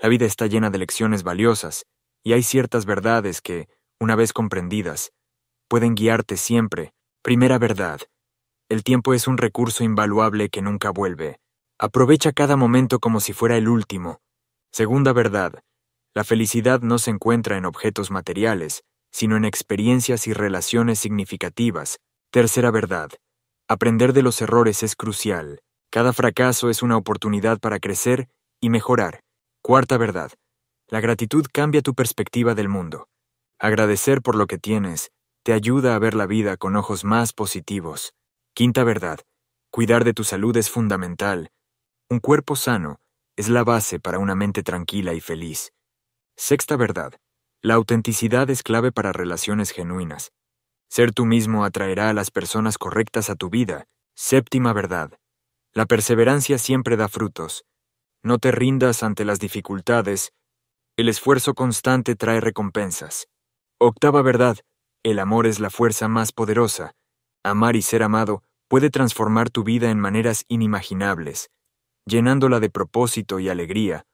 La vida está llena de lecciones valiosas, y hay ciertas verdades que, una vez comprendidas, pueden guiarte siempre. Primera verdad. El tiempo es un recurso invaluable que nunca vuelve. Aprovecha cada momento como si fuera el último. Segunda verdad. La felicidad no se encuentra en objetos materiales, sino en experiencias y relaciones significativas. Tercera verdad. Aprender de los errores es crucial. Cada fracaso es una oportunidad para crecer y mejorar. Cuarta verdad. La gratitud cambia tu perspectiva del mundo. Agradecer por lo que tienes te ayuda a ver la vida con ojos más positivos. Quinta verdad. Cuidar de tu salud es fundamental. Un cuerpo sano es la base para una mente tranquila y feliz. Sexta verdad. La autenticidad es clave para relaciones genuinas. Ser tú mismo atraerá a las personas correctas a tu vida. Séptima verdad. La perseverancia siempre da frutos. No te rindas ante las dificultades. El esfuerzo constante trae recompensas. Octava verdad. El amor es la fuerza más poderosa. Amar y ser amado puede transformar tu vida en maneras inimaginables, llenándola de propósito y alegría,